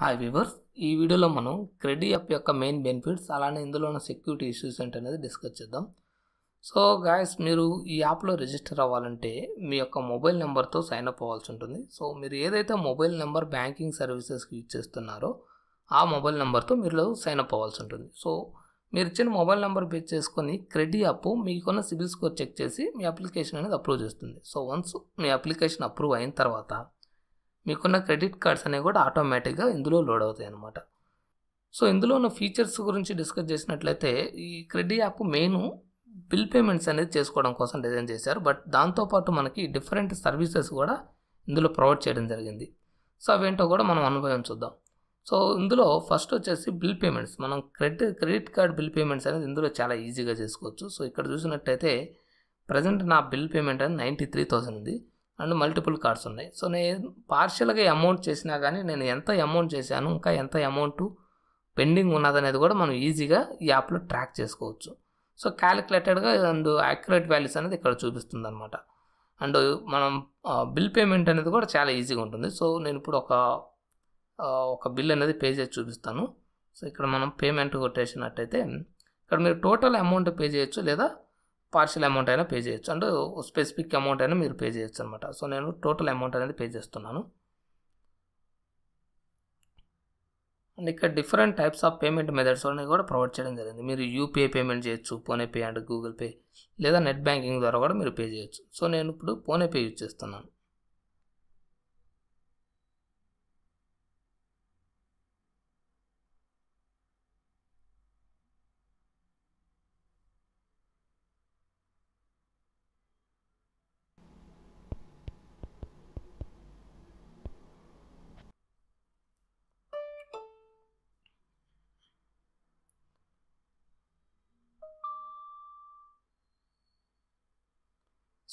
hi viewers ఈ వీడియోలో మనం క్రెడిట్ యాప్ యొక్క మెయిన్ బెనిఫిట్స్ అలానే ఇందులో ఉన్న సెక్యూరిటీ ఇష్యూస్ ఏంటనేది డిస్కస్ చేద్దాం సో గాయస్ మీరు ఈ యాప్లో రిజిస్టర్ అవ్వాలంటే మీ యొక్క మొబైల్ నెంబర్తో సైన్ అప్ అవ్వాల్సి ఉంటుంది సో మీరు ఏదైతే మొబైల్ నెంబర్ బ్యాంకింగ్ సర్వీసెస్కి యూజ్ చేస్తున్నారో ఆ మొబైల్ నెంబర్తో మీరు సైన్ అప్ అవ్వాల్సి ఉంటుంది సో మీరు ఇచ్చిన మొబైల్ నెంబర్ బేస్ చేసుకొని క్రెడిట్ యాప్ మీకున్న సిబిల్ స్కోర్ చెక్ చేసి మీ అప్లికేషన్ అనేది అప్రూవ్ చేస్తుంది సో వన్స్ మీ అప్లికేషన్ అప్రూవ్ అయిన తర్వాత మీకున్న క్రెడిట్ కార్డ్స్ అనేవి కూడా ఆటోమేటిక్గా ఇందులో లోడ్ అవుతాయి అన్నమాట సో ఇందులో ఉన్న ఫీచర్స్ గురించి డిస్కస్ చేసినట్లయితే ఈ credit app main bill payments అనేది చేసుకోవడం కోసం డిజైన్ చేశారు బట్ దాంతోపాటు మనకి డిఫరెంట్ సర్వీసెస్ కూడా ఇందులో ప్రొవైడ్ చేయడం జరిగింది సో అవేంటో కూడా మనం అనుభవం చూద్దాం సో ఇందులో ఫస్ట్ వచ్చేసి బిల్ పేమెంట్స్ మనం credit credit card bill payments అనేది ఇందులో చాలా ఈజీగా చేసుకోవచ్చు సో ఇక్కడ చూసినట్టయితే ప్రజెంట్ నా బిల్ పేమెంట్ అనేది నైంటీ త్రీ థౌసండ్ ఉంది అండ్ మల్టిపుల్ కార్డ్స్ ఉన్నాయి సో నేను పార్షియల్గా అమౌంట్ చేసినా కానీ నేను ఎంత అమౌంట్ చేశాను ఇంకా ఎంత అమౌంట్ పెండింగ్ ఉన్నదనేది కూడా మనం ఈజీగా ఈ యాప్లో ట్రాక్ చేసుకోవచ్చు సో క్యాలిక్యులేటెడ్గా అండ్ యాక్యురేట్ వాల్యూస్ అనేది ఇక్కడ చూపిస్తుంది అనమాట అండ్ మనం బిల్ పేమెంట్ అనేది కూడా చాలా ఈజీగా ఉంటుంది సో నేను ఇప్పుడు ఒక ఒక బిల్ అనేది పే చేసి చూపిస్తాను సో ఇక్కడ మనం పేమెంట్ కొట్టేసినట్టయితే ఇక్కడ మీరు టోటల్ అమౌంట్ పే చేయొచ్చు లేదా పార్షియల్ అమౌంట్ అయినా పే చేయొచ్చు అంటే స్పెసిఫిక్ అమౌంట్ అయినా మీరు పే చేయొచ్చు అనమాట సో నేను టోటల్ అమౌంట్ అనేది పే చేస్తున్నాను అండ్ ఇక్కడ different types of payment methods అనేవి కూడా ప్రొవైడ్ చేయడం జరిగింది మీరు యూపీఐ పేమెంట్ చేయొచ్చు ఫోన్పే అండ్ గూగుల్ పే లేదా నెట్ బ్యాంకింగ్ ద్వారా కూడా మీరు పే చేయొచ్చు సో నేను ఇప్పుడు ఫోన్పే యూజ్ చేస్తున్నాను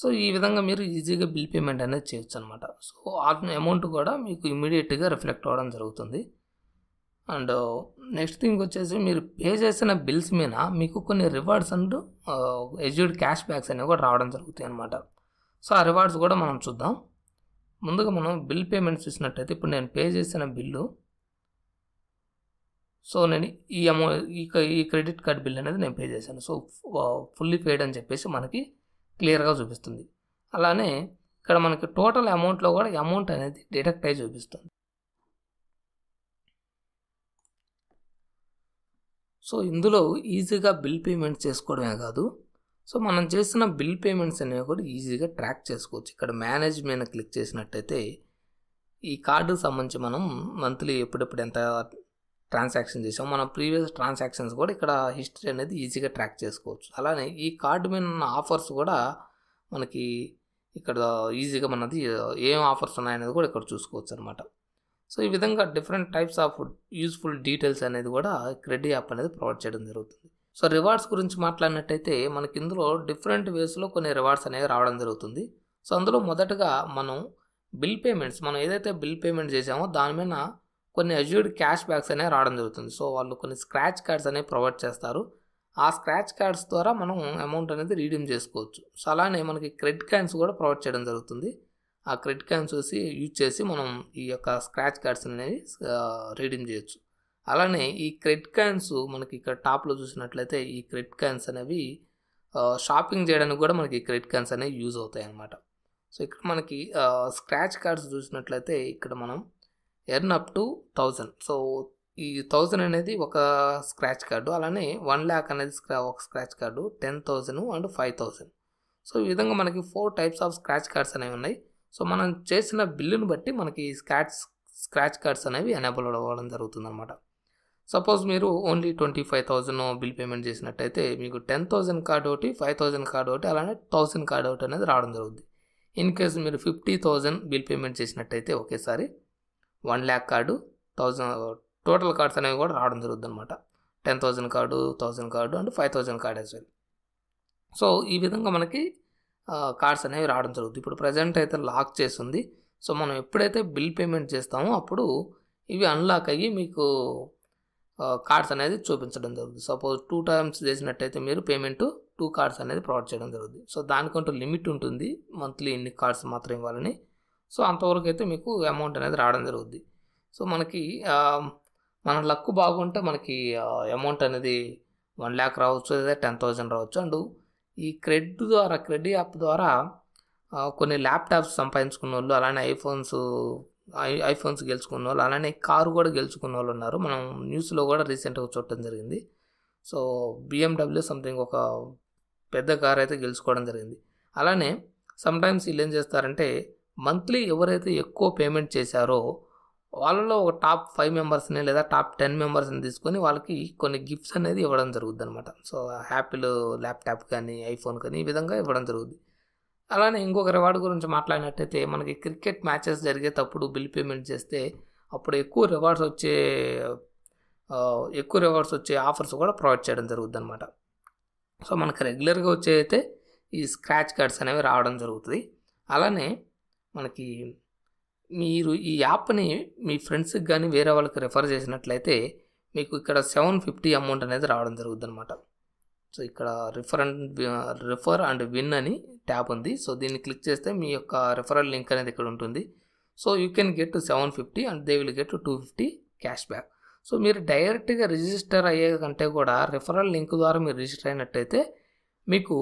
సో ఈ విధంగా మీరు ఈజీగా బిల్ పేమెంట్ అనేది చేయొచ్చు అనమాట సో ఆ అమౌంట్ కూడా మీకు ఇమీడియట్గా రిఫ్లెక్ట్ అవ్వడం జరుగుతుంది అండ్ నెక్స్ట్ థింగ్ వచ్చేసి మీరు పే చేసిన బిల్స్ మీద మీకు కొన్ని రివార్డ్స్ అండ్ ఎజ్యూడ్ క్యాష్ బ్యాక్స్ అనేవి కూడా రావడం జరుగుతాయి అనమాట సో ఆ రివార్డ్స్ కూడా మనం చూద్దాం ముందుగా మనం బిల్ పేమెంట్స్ చూసినట్టయితే ఇప్పుడు నేను పే చేసిన బిల్లు సో నేను ఈ అమౌంట్ ఈ క్రెడిట్ కార్డ్ బిల్ అనేది నేను పే చేశాను సో ఫుల్లీ పేడ్ అని చెప్పేసి మనకి క్లియర్గా చూపిస్తుంది అలానే ఇక్కడ మనకి టోటల్ అమౌంట్లో కూడా అమౌంట్ అనేది డిడక్ట్ అయి చూపిస్తుంది సో ఇందులో ఈజీగా బిల్ పేమెంట్స్ చేసుకోవడమే కాదు సో మనం చేసిన బిల్ పేమెంట్స్ అనేవి కూడా ఈజీగా ట్రాక్ చేసుకోవచ్చు ఇక్కడ మేనేజ్ మీద క్లిక్ చేసినట్టయితే ఈ కార్డుకు సంబంధించి మనం మంత్లీ ఎప్పుడెప్పుడు ఎంత ట్రాన్సాక్షన్ చేసాం మన ప్రీవియస్ ట్రాన్సాక్షన్స్ కూడా ఇక్కడ హిస్టరీ అనేది ఈజీగా ట్రాక్ చేసుకోవచ్చు అలానే ఈ కార్డు మీద ఉన్న ఆఫర్స్ కూడా మనకి ఇక్కడ ఈజీగా మనది ఏం ఆఫర్స్ ఉన్నాయనేది కూడా ఇక్కడ చూసుకోవచ్చు అనమాట సో ఈ విధంగా different types of useful details అనేది కూడా క్రెడిట్ యాప్ అనేది ప్రొవైడ్ చేయడం జరుగుతుంది సో రివార్డ్స్ గురించి మాట్లాడినట్టయితే మనకి ఇందులో డిఫరెంట్ వేస్లో కొన్ని రివార్డ్స్ అనేవి రావడం జరుగుతుంది సో అందులో మొదటగా మనం బిల్ పేమెంట్స్ మనం ఏదైతే బిల్ పేమెంట్ చేసామో దాని మీద కొన్ని అజ్యూర్డ్ క్యాష్ బ్యాక్స్ అనేవి రావడం జరుగుతుంది సో వాళ్ళు కొన్ని స్క్రాచ్ కార్డ్స్ అనేవి ప్రొవైడ్ చేస్తారు ఆ స్క్రాచ్ కార్డ్స్ ద్వారా మనం అమౌంట్ అనేది రీడీమ్ చేసుకోవచ్చు సో అలానే మనకి క్రెడిట్ కార్డ్స్ కూడా ప్రొవైడ్ చేయడం జరుగుతుంది ఆ క్రెడిట్ కార్డ్స్ చూసి యూజ్ చేసి మనం ఈ యొక్క స్క్రాచ్ కార్డ్స్ అనేవి రీడీమ్ చేయొచ్చు అలానే ఈ క్రెడిట్ కాయిన్స్ మనకి ఇక్కడ టాప్లో చూసినట్లయితే ఈ క్రెడిట్ కాయిన్స్ అనేవి షాపింగ్ చేయడానికి కూడా మనకి క్రెడిట్ కాయిన్స్ అనేవి యూజ్ అవుతాయి అన్నమాట సో ఇక్కడ మనకి స్క్రాచ్ కార్డ్స్ చూసినట్లయితే ఇక్కడ మనం earn up to thousand so ఈ థౌజండ్ అనేది ఒక స్క్రాచ్ కార్డు అలానే వన్ ల్యాక్ అనేది స్క్రా ఒక scratch card ten thousand and five thousand so ఈ విధంగా మనకి four types of scratch cards అనేవి ఉన్నాయి సో మనం చేసిన బిల్లుని బట్టి మనకి స్క్రాచ్ స్క్రాచ్ కార్డ్స్ అనేవి ఎనేబుల్ అవ్వడం జరుగుతుందన్నమాట సపోజ్ మీరు only twenty five thousand bill payment చేసినట్టయితే మీకు టెన్ థౌజండ్ కార్డ్ ఒకటి ఫైవ్ థౌజండ్ కార్డ్ ఒకటి అలానే థౌజండ్ కార్డ్ ఒకటి అనేది రావడం జరుగుతుంది ఇన్ కేస్ మీరు ఫిఫ్టీ థౌజండ్ బిల్ పేమెంట్ చేసినట్టయితే ఒకేసారి one lakh card thousand total cards అనేవి కూడా రావడం జరుగుతుంది అనమాట ten thousand card thousand card and five thousand card as well so ఈ విధంగా మనకి కార్డ్స్ అనేవి రావడం జరుగుతుంది ఇప్పుడు ప్రజెంట్ అయితే లాక్ చేసింది సో మనం ఎప్పుడైతే బిల్ పేమెంట్ చేస్తామో అప్పుడు ఇవి అన్లాక్ అయ్యి మీకు కార్డ్స్ అనేది చూపించడం జరుగుతుంది సపోజ్ టూ టైమ్స్ చేసినట్టయితే మీరు పేమెంట్ టూ కార్డ్స్ అనేది ప్రొవైడ్ చేయడం జరుగుతుంది సో దానికంటూ లిమిట్ ఉంటుంది మంత్లీ ఇన్ని కార్డ్స్ మాత్రం ఇవ్వాలని సో అంతవరకు అయితే మీకు అమౌంట్ అనేది రావడం జరుగుద్ది సో మనకి మన లక్ బాగుంటే మనకి అమౌంట్ అనేది వన్ ల్యాక్ రావచ్చు లేదా టెన్ థౌజండ్ రావచ్చు అండ్ ఈ క్రెడిట్ ద్వారా క్రెడిట్ యాప్ ద్వారా కొన్ని ల్యాప్టాప్స్ సంపాదించుకున్న వాళ్ళు అలానే ఐఫోన్స్ ఐఫోన్స్ గెలుచుకున్న వాళ్ళు అలానే కారు కూడా గెలుచుకున్న వాళ్ళు ఉన్నారు మనం న్యూస్లో కూడా రీసెంట్గా చూడటం జరిగింది సో బిఎండబ్ల్యూ సంథింగ్ ఒక పెద్ద కార్ అయితే గెలుచుకోవడం జరిగింది అలానే సమ్టైమ్స్ వీళ్ళు ఏం చేస్తారంటే మంత్లీ ఎవరైతే ఎక్కువ పేమెంట్ చేశారో వాళ్ళలో ఒక టాప్ ఫైవ్ మెంబర్స్ని లేదా టాప్ టెన్ మెంబర్స్ని తీసుకొని వాళ్ళకి కొన్ని గిఫ్ట్స్ అనేది ఇవ్వడం జరుగుద్ది అనమాట సో యాపిల్ ల్యాప్టాప్ కానీ ఐఫోన్ కానీ ఈ విధంగా ఇవ్వడం జరుగుద్ది అలానే ఇంకొక రివార్డ్ గురించి మాట్లాడినట్టయితే మనకి క్రికెట్ మ్యాచెస్ జరిగేటప్పుడు బిల్ పేమెంట్ చేస్తే అప్పుడు ఎక్కువ రివార్డ్స్ వచ్చే ఎక్కువ రివార్డ్స్ వచ్చే ఆఫర్స్ కూడా ప్రొవైడ్ చేయడం జరుగుద్ది అనమాట సో మనకు రెగ్యులర్గా వచ్చే అయితే ఈ స్క్రాచ్ కార్డ్స్ అనేవి రావడం జరుగుతుంది అలానే మనకి మీరు ఈ యాప్ని మీ ఫ్రెండ్స్కి కానీ వేరే వాళ్ళకి రెఫర్ చేసినట్లయితే మీకు ఇక్కడ సెవెన్ ఫిఫ్టీ అమౌంట్ అనేది రావడం జరుగుతుంది అనమాట సో ఇక్కడ refer and refer and win అని ట్యాప్ ఉంది సో దీన్ని క్లిక్ చేస్తే మీ యొక్క రిఫరల్ లింక్ అనేది ఇక్కడ ఉంటుంది so you can get seven fifty and they will get two fifty cash back so మీరు డైరెక్ట్గా రిజిస్టర్ అయ్యే కంటే కూడా రిఫరల్ లింక్ ద్వారా మీరు రిజిస్టర్ అయినట్టయితే మీకు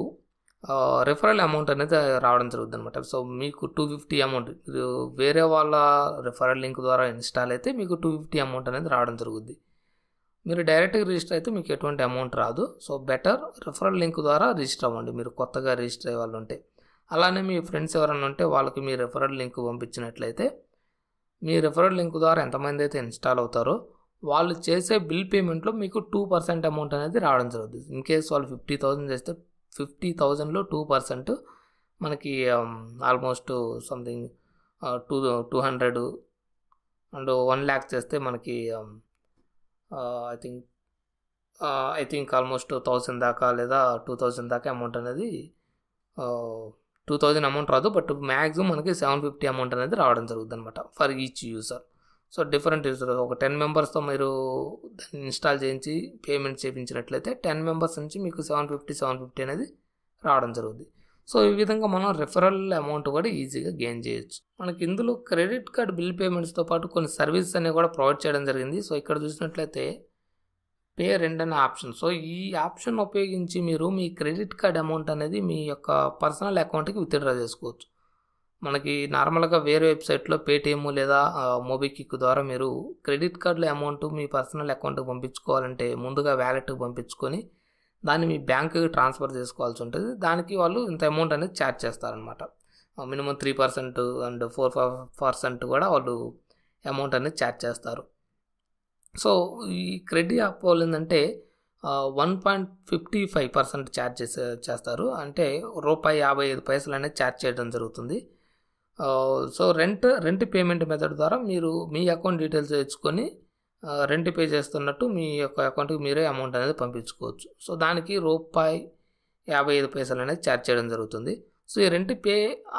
రెఫరల్ అమౌంట్ అనేది రావడం జరుగుతుంది అనమాట సో మీకు టూ ఫిఫ్టీ అమౌంట్ మీరు వేరే వాళ్ళ రెఫరల్ లింక్ ద్వారా ఇన్స్టాల్ అయితే మీకు టూ ఫిఫ్టీ అమౌంట్ అనేది రావడం జరుగుద్ది మీరు డైరెక్ట్గా రిజిస్టర్ అయితే మీకు ఎటువంటి అమౌంట్ రాదు సో బెటర్ రెఫరల్ లింక్ ద్వారా రిజిస్టర్ అవ్వండి మీరు కొత్తగా రిజిస్టర్ అయ్యే వాళ్ళు ఉంటే అలానే మీ ఫ్రెండ్స్ ఎవరైనా ఉంటే వాళ్ళకి మీ రెఫరల్ లింక్ పంపించినట్లయితే మీ రెఫరల్ లింక్ ద్వారా ఎంతమంది అయితే ఇన్స్టాల్ అవుతారో వాళ్ళు చేసే బిల్ పేమెంట్లో మీకు టూ పర్సెంట్ అమౌంట్ అనేది రావడం జరుగుతుంది ఇన్ కేస్ వాళ్ళు ఫిఫ్టీ థౌసండ్ చేస్తే ఫిఫ్టీ థౌజండ్లో టూ పర్సెంట్ మనకి almost something two two hundred and one lakh చేస్తే మనకి I think I think almost thousand దాకా లేదా టూ థౌసండ్ దాకా అమౌంట్ అనేది టూ థౌజండ్ అమౌంట్ రాదు బట్ మ్యాక్సిమం మనకి సెవెన్ ఫిఫ్టీ అమౌంట్ అనేది రావడం జరుగుతుంది అనమాట for each user so different user ఒక టెన్ మెంబర్స్తో మీరు దాన్ని ఇన్స్టాల్ చేయించి పేమెంట్ చేయించినట్లయితే టెన్ మెంబర్స్ నుంచి మీకు సెవెన్ ఫిఫ్టీ సెవెన్ ఫిఫ్టీ అనేది రావడం జరుగుతుంది సో ఈ విధంగా మనం రెఫరల్ అమౌంట్ కూడా ఈజీగా గెయిన్ చేయొచ్చు మనకి ఇందులో క్రెడిట్ కార్డ్ బిల్ పేమెంట్స్తో పాటు కొన్ని సర్వీసెస్ అనేవి కూడా ప్రొవైడ్ చేయడం జరిగింది సో ఇక్కడ చూసినట్లయితే పే రెండు అనే ఆప్షన్ సో ఈ ఆప్షన్ ఉపయోగించి మీరు మీ క్రెడిట్ కార్డ్ అమౌంట్ అనేది మీ యొక్క పర్సనల్ అకౌంట్కి విత్డ్రా చేసుకోవచ్చు మనకి నార్మల్గా వేరే వెబ్సైట్లో పేటిఎమ్ లేదా మోబిక్విక్ ద్వారా మీరు క్రెడిట్ కార్డుల అమౌంట్ మీ పర్సనల్ అకౌంట్కి పంపించుకోవాలంటే ముందుగా వ్యాలెట్కి పంపించుకొని దాన్ని మీ బ్యాంకుకి ట్రాన్స్ఫర్ చేసుకోవాల్సి ఉంటుంది దానికి వాళ్ళు ఇంత అమౌంట్ అనేది ఛార్జ్ చేస్తారనమాట minimum three percent and four percent కూడా వాళ్ళు అమౌంట్ అనేది ఛార్జ్ చేస్తారు సో ఈ క్రెడిట్ యాప్ వాళ్ళు ఏంటంటే one point fifty five percent charge చేస్తారు అంటే రూపాయి యాభై ఐదు పైసలు అనేది ఛార్జ్ చేయడం జరుగుతుంది so rent rent payment method ద్వారా మీరు మీ అకౌంట్ డీటెయిల్స్ తెచ్చుకొని రెంట్ పే చేస్తున్నట్టు మీ యొక్క అకౌంట్కి మీరే అమౌంట్ అనేది పంపించుకోవచ్చు సో దానికి రూపాయి యాభై ఐదు పైసలు అనేది ఛార్జ్ చేయడం జరుగుతుంది సో ఈ రెంట్ పే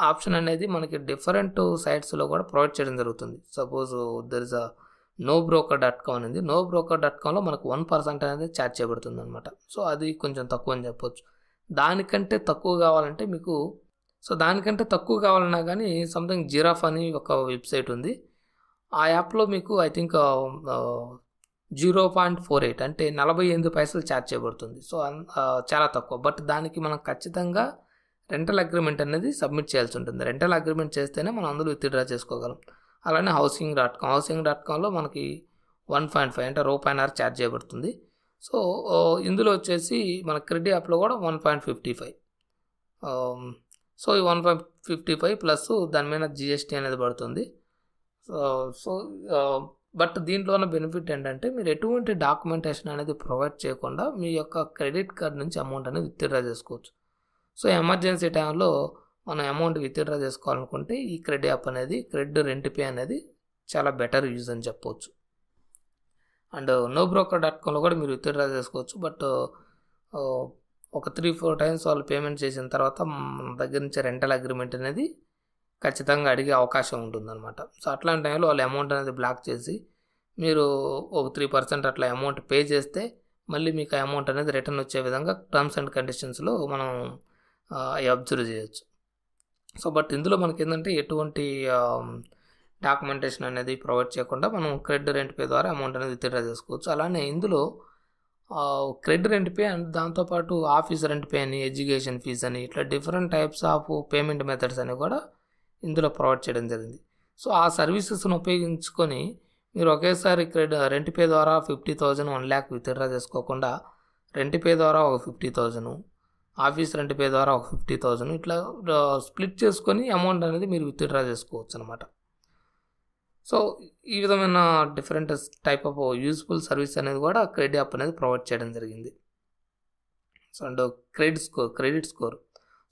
ఆప్షన్ అనేది మనకి డిఫరెంట్ సైట్స్లో కూడా ప్రొవైడ్ చేయడం జరుగుతుంది suppose there is a no broker dot com అనేది నో బ్రోకర్ డాట్ కామ్లో మనకు వన్ పర్సెంట్ అనేది ఛార్జ్ చేయబడుతుంది అనమాట సో అది కొంచెం తక్కువ అని చెప్పొచ్చు దానికంటే తక్కువ కావాలంటే మీకు సో దానికంటే తక్కువ కావాలన్నా కానీ సంథింగ్ జిరాఫ్ అని ఒక వెబ్సైట్ ఉంది ఆ యాప్లో మీకు I think zero point four eight అంటే నలభై ఎనిమిది పైసలు ఛార్జ్ చేయబడుతుంది సో చాలా తక్కువ బట్ దానికి మనం ఖచ్చితంగా రెంటల్ అగ్రిమెంట్ అనేది సబ్మిట్ చేయాల్సి ఉంటుంది రెంటల్ అగ్రిమెంట్ చేస్తేనే మనం అందులో విత్డ్రా చేసుకోగలం అలానే housing dot com housing dot కామ్లో మనకి వన్ పాయింట్ ఫైవ్ అంటే రూపాయి ఆర్ ఛార్జ్ చేయబడుతుంది సో ఇందులో వచ్చేసి మన క్రెడిట్ యాప్లో కూడా one point fifty five so ఈ వన్ ఫిఫ్టీ ఫైవ్ ప్లస్ దాని మీద జిఎస్టీ అనేది పడుతుంది సో సో బట్ దీంట్లో ఉన్న బెనిఫిట్ ఏంటంటే మీరు ఎటువంటి డాక్యుమెంటేషన్ అనేది ప్రొవైడ్ చేయకుండా మీ యొక్క క్రెడిట్ కార్డ్ నుంచి అమౌంట్ అనేది విత్డ్రా చేసుకోవచ్చు సో ఎమర్జెన్సీ టైంలో మనం అమౌంట్ విత్డ్రా చేసుకోవాలనుకుంటే ఈ క్రెడిట్ యాప్ అనేది క్రెడిట్ రెంట్ పే అనేది చాలా బెటర్ యూజ్ అని చెప్పవచ్చు అండ్ నో బ్రోకర్ డాట్ కామ్లో కూడా మీరు విత్డ్రా చేసుకోవచ్చు బట్ ఒక త్రీ ఫోర్ టైమ్స్ వాళ్ళు పేమెంట్ చేసిన తర్వాత మన దగ్గర నుంచి రెంటల్ అగ్రిమెంట్ అనేది ఖచ్చితంగా అడిగే అవకాశం ఉంటుందన్నమాట సో అట్లాంటి టైంలో వాళ్ళు అమౌంట్ అనేది బ్లాక్ చేసి మీరు ఒక త్రీ పర్సెంట్ అట్లా అమౌంట్ పే చేస్తే మళ్ళీ మీకు అమౌంట్ అనేది రిటర్న్ వచ్చే విధంగా టర్మ్స్ అండ్ కండిషన్స్లో మనం అబ్జర్వ్ చేయొచ్చు సో బట్ ఇందులో మనకి ఏంటంటే ఎటువంటి డాక్యుమెంటేషన్ అనేది ప్రొవైడ్ చేయకుండా మనం క్రెడిట్ రెంట్ పే ద్వారా అమౌంట్ అనేది విత్డ్రా చేసుకోవచ్చు అలానే ఇందులో క్రెడ్ రెంట్ పే అండ్ దాంతోపాటు ఆఫీస్ రెంట్ పే అని ఎడ్యుకేషన్ ఫీజ్ అని ఇట్లా different types of payment methods అని కూడా ఇందులో ప్రొవైడ్ చేయడం జరిగింది సో ఆ సర్వీసెస్ను ఉపయోగించుకొని మీరు ఒకేసారి క్రెడ్ రెంట్ పే ద్వారా fifty thousand one lakh withdraw చేసుకోకుండా రెంట్ పే ద్వారా ఒక fifty thousand office rent pay ద్వారా ఒక ఫిఫ్టీ థౌజండ్ ఇట్లా స్ప్లిట్ చేసుకొని అమౌంట్ అనేది మీరు విత్డ్రా చేసుకోవచ్చు అనమాట సో ఈ విధమైన different type of useful service అనేది కూడా క్రెడిట్ యాప్ అనేది ప్రొవైడ్ చేయడం జరిగింది so and credit score credit score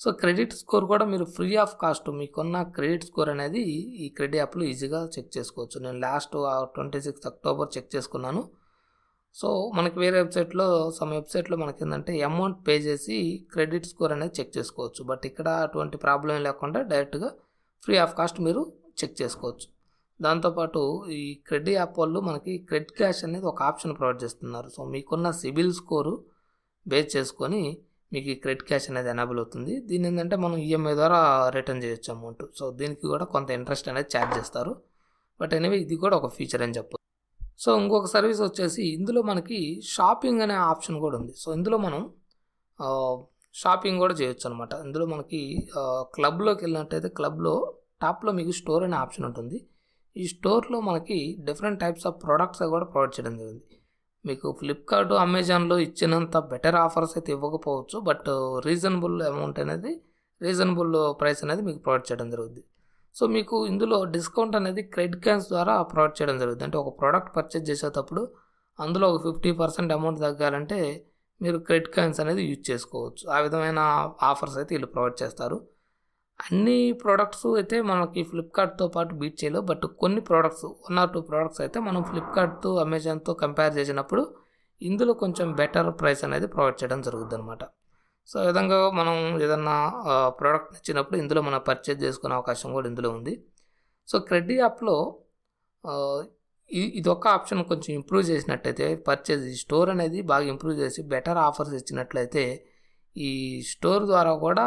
so credit score కూడా మీరు ఫ్రీ ఆఫ్ కాస్ట్ మీకున్న క్రెడిట్ స్కోర్ అనేది ఈ క్రెడిట్ యాప్లో ఈజీగా చెక్ చేసుకోవచ్చు నేను last twenty sixth October check చేసుకున్నాను సో మనకి వేరే వెబ్సైట్లో సమ్ వెబ్సైట్లో మనకి ఏంటంటే అమౌంట్ పే చేసి క్రెడిట్ స్కోర్ అనేది చెక్ చేసుకోవచ్చు బట్ ఇక్కడ అటువంటి ప్రాబ్లం లేకుండా డైరెక్ట్గా ఫ్రీ ఆఫ్ కాస్ట్ మీరు చెక్ చేసుకోవచ్చు దాంతోపాటు ఈ క్రెడిట్ యాప్ వాళ్ళు మనకి క్రెడిట్ క్యాష్ అనేది ఒక ఆప్షన్ ప్రొవైడ్ చేస్తున్నారు సో మీకున్న సిబిల్ స్కోరు బేస్ చేసుకొని మీకు ఈ క్రెడిట్ క్యాష్ అనేది ఎనేబుల్ అవుతుంది దీని ఏంటంటే మనం ఈఎంఐ ద్వారా రిటర్న్ చేయొచ్చు అమౌంట్ సో దీనికి కూడా కొంత ఇంట్రెస్ట్ అనేది ఛార్జ్ చేస్తారు బట్ ఎనివే ఇది కూడా ఒక ఫీచర్ అని చెప్పు సో ఇంకొక సర్వీస్ వచ్చేసి ఇందులో మనకి షాపింగ్ అనే ఆప్షన్ కూడా ఉంది సో ఇందులో మనం షాపింగ్ కూడా చేయొచ్చు అనమాట ఇందులో మనకి క్లబ్లోకి వెళ్ళినట్టయితే క్లబ్లో టాప్లో మీకు స్టోర్ అనే ఆప్షన్ ఉంటుంది ఈ స్టోర్లో మనకి డిఫరెంట్ టైప్స్ ఆఫ్ ప్రోడక్ట్స్ కూడా ప్రొవైడ్ చేయడం జరిగింది మీకు ఫ్లిప్కార్ట్ అమెజాన్లో ఇచ్చినంత బెటర్ ఆఫర్స్ అయితే ఇవ్వకపోవచ్చు బట్ రీజనబుల్ అమౌంట్ అనేది రీజనబుల్ ప్రైస్ అనేది మీకు ప్రొవైడ్ చేయడం జరుగుతుంది సో మీకు ఇందులో డిస్కౌంట్ అనేది క్రెడిట్ కార్డ్స్ ద్వారా ప్రొవైడ్ చేయడం జరుగుతుంది అంటే ఒక ప్రోడక్ట్ పర్చేజ్ చేసేటప్పుడు అందులో ఒక ఫిఫ్టీ పర్సెంట్ అమౌంట్ తగ్గాలంటే మీరు క్రెడిట్ కార్డ్స్ అనేది యూజ్ చేసుకోవచ్చు ఆ విధమైన ఆఫర్స్ అయితే వీళ్ళు ప్రొవైడ్ చేస్తారు అన్ని ప్రోడక్ట్స్ అయితే మనకి ఫ్లిప్కార్ట్తో పాటు బీట్ చేయలేవు బట్ కొన్ని products one or two products అయితే మనం ఫ్లిప్కార్ట్తో అమెజాన్తో కంపేర్ చేసినప్పుడు ఇందులో కొంచెం బెటర్ ప్రైస్ అనేది ప్రొవైడ్ చేయడం జరుగుతుంది అనమాట సో విధంగా మనం ఏదన్నా ప్రోడక్ట్ నచ్చినప్పుడు ఇందులో మనం పర్చేజ్ చేసుకునే అవకాశం కూడా ఇందులో ఉంది సో క్రెడిట్ యాప్లో ఇదొక ఆప్షన్ కొంచెం ఇంప్రూవ్ చేసినట్టయితే పర్చేజ్ స్టోర్ అనేది బాగా ఇంప్రూవ్ చేసి బెటర్ ఆఫర్స్ ఇచ్చినట్లయితే ఈ స్టోర్ ద్వారా కూడా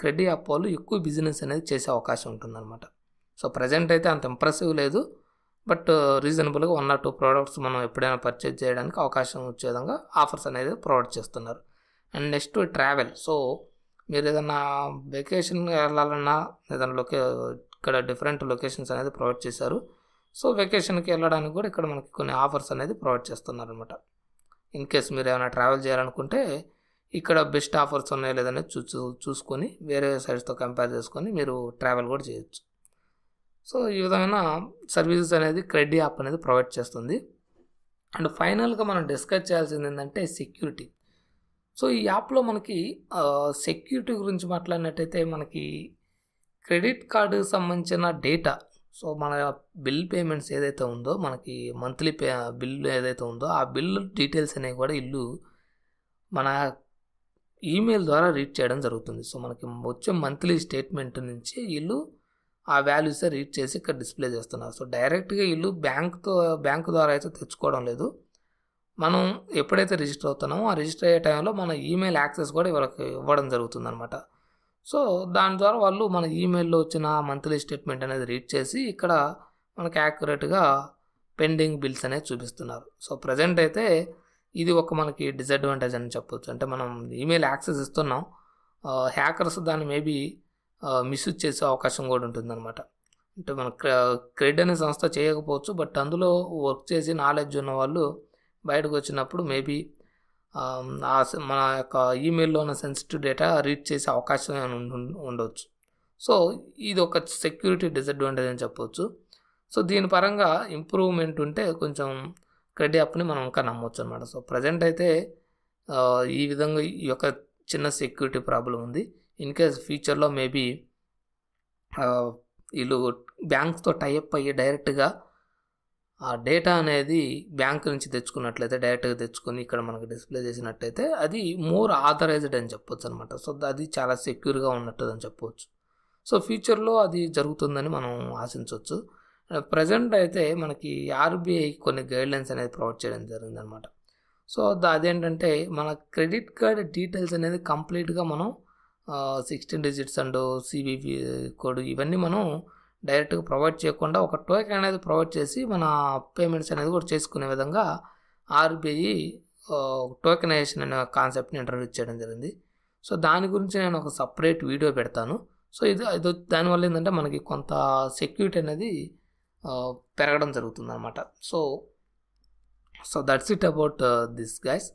క్రెడిట్ యాప్ వాళ్ళు ఎక్కువ బిజినెస్ అనేది చేసే అవకాశం ఉంటుందన్నమాట సో ప్రజెంట్ అయితే అంత ఇంప్రెసివ్ లేదు బట్ రీజనబుల్గా వన్ ఆర్ టూ ప్రోడక్ట్స్ మనం ఎప్పుడైనా పర్చేజ్ చేయడానికి అవకాశం వచ్చే విధంగా ఆఫర్స్ అనేది ప్రొవైడ్ చేస్తున్నారు అండ్ నెక్స్ట్ ట్రావెల్ సో మీరు ఏదైనా వెకేషన్ వెళ్ళాలన్నా ఏదైనా లొకే ఇక్కడ డిఫరెంట్ లొకేషన్స్ అనేది ప్రొవైడ్ చేశారు సో వెకేషన్కి వెళ్ళడానికి కూడా ఇక్కడ మనకి కొన్ని ఆఫర్స్ అనేది ప్రొవైడ్ చేస్తున్నారు అనమాట ఇన్ కేస్ మీరు ఏమైనా ట్రావెల్ చేయాలనుకుంటే ఇక్కడ బెస్ట్ ఆఫర్స్ ఉన్నాయో లేదనే చూ చూసుకొని వేరే సైడ్స్తో కంపేర్ చేసుకొని మీరు ట్రావెల్ కూడా చేయొచ్చు సో ఈ విధమైన సర్వీసెస్ అనేది క్రెడిట్ యాప్ అనేది ప్రొవైడ్ చేస్తుంది అండ్ ఫైనల్గా మనం డిస్కస్ చేయాల్సింది ఏంటంటే సెక్యూరిటీ సో ఈ యాప్లో మనకి సెక్యూరిటీ గురించి మాట్లాడినట్టయితే మనకి క్రెడిట్ కార్డు సంబంధించిన డేటా సో మన బిల్ పేమెంట్స్ ఏదైతే ఉందో మనకి మంత్లీ పే బిల్ ఏదైతే ఉందో ఆ బిల్ డీటెయిల్స్ అనేవి కూడా ఇల్లు మన ఈమెయిల్ ద్వారా రీడ్ చేయడం జరుగుతుంది సో మనకి వచ్చే మంత్లీ స్టేట్మెంట్ నుంచి వీళ్ళు ఆ వాల్యూస్ రీడ్ చేసి ఇక్కడ డిస్ప్లే చేస్తున్నారు సో డైరెక్ట్గా వీళ్ళు బ్యాంక్తో బ్యాంకు ద్వారా అయితే తెచ్చుకోవడం లేదు మనం ఎప్పుడైతే రిజిస్టర్ అవుతున్నామో ఆ రిజిస్టర్ అయ్యే టైంలో మన ఈమెయిల్ యాక్సెస్ కూడా ఇవాళకి ఇవ్వడం జరుగుతుంది అనమాట సో దాని ద్వారా వాళ్ళు మన ఈమెయిల్లో వచ్చిన మంత్లీ స్టేట్మెంట్ అనేది రీడ్ చేసి ఇక్కడ మనకి యాక్యురేట్గా పెండింగ్ బిల్స్ అనేది చూపిస్తున్నారు సో ప్రజెంట్ అయితే ఇది ఒక మనకి డిసడ్వాంటేజ్ అని చెప్పొచ్చు అంటే మనం ఈమెయిల్ యాక్సెస్ ఇస్తున్నాం హ్యాకర్స్ దాన్ని మేబీ మిస్యూజ్ చేసే అవకాశం కూడా ఉంటుందన్నమాట అంటే మన క్రెడ్ అనే సంస్థ చేయకపోవచ్చు బట్ అందులో వర్క్ చేసి నాలెడ్జ్ ఉన్న వాళ్ళు బయటకు వచ్చినప్పుడు మేబీ మన యొక్క ఈమెయిల్లో ఉన్న సెన్సిటివ్ డేటా రీడ్ చేసే అవకాశం ఉండవచ్చు సో ఇది ఒక సెక్యూరిటీ డిసడ్వాంటేజ్ అని చెప్పవచ్చు సో దీని పరంగా ఇంప్రూవ్మెంట్ ఉంటే కొంచెం క్రెడిట్ అప్ని మనం ఇంకా నమ్మొచ్చు అనమాట సో ప్రజెంట్ అయితే ఈ విధంగా ఈ యొక్క చిన్న సెక్యూరిటీ ప్రాబ్లం ఉంది ఇన్ కేస్ ఫ్యూచర్లో మేబీ వీళ్ళు బ్యాంక్స్తో టైఅప్ అయ్యి డైరెక్ట్గా ఆ డేటా అనేది బ్యాంక్ నుంచి తెచ్చుకున్నట్లయితే డైరెక్ట్గా తెచ్చుకొని ఇక్కడ మనకు డిస్ప్లే చేసినట్టయితే అది మోర్ ఆథరైజ్డ్ అని చెప్పొచ్చు అనమాట సో అది చాలా సెక్యూర్గా ఉన్నట్టు అని చెప్పవచ్చు సో ఫ్యూచర్లో అది జరుగుతుందని మనం ఆశించవచ్చు ప్రజెంట్ అయితే మనకి ఆర్బీఐ కొన్ని గైడ్లైన్స్ అనేది ప్రొవైడ్ చేయడం జరిగిందనమాట సో అదేంటంటే మన క్రెడిట్ కార్డ్ డీటెయిల్స్ అనేది కంప్లీట్గా మనం sixteen digits and CVV code ఇవన్నీ మనం డైరెక్ట్గా ప్రొవైడ్ చేయకుండా ఒక టోకెన్ అనేది ప్రొవైడ్ చేసి మన పేమెంట్స్ అనేది కూడా చేసుకునే విధంగా ఆర్బీఐ టోకెనైజేషన్ అనే కాన్సెప్ట్ని ఇంట్రడ్యూస్ చేయడం జరిగింది సో దాని గురించి నేను ఒక సపరేట్ వీడియో పెడతాను సో ఇది ఇది దానివల్ల ఏంటంటే మనకి కొంత సెక్యూరిటీ అనేది పెరగడం జరుగుతుందన్నమాట so so that's it about this guys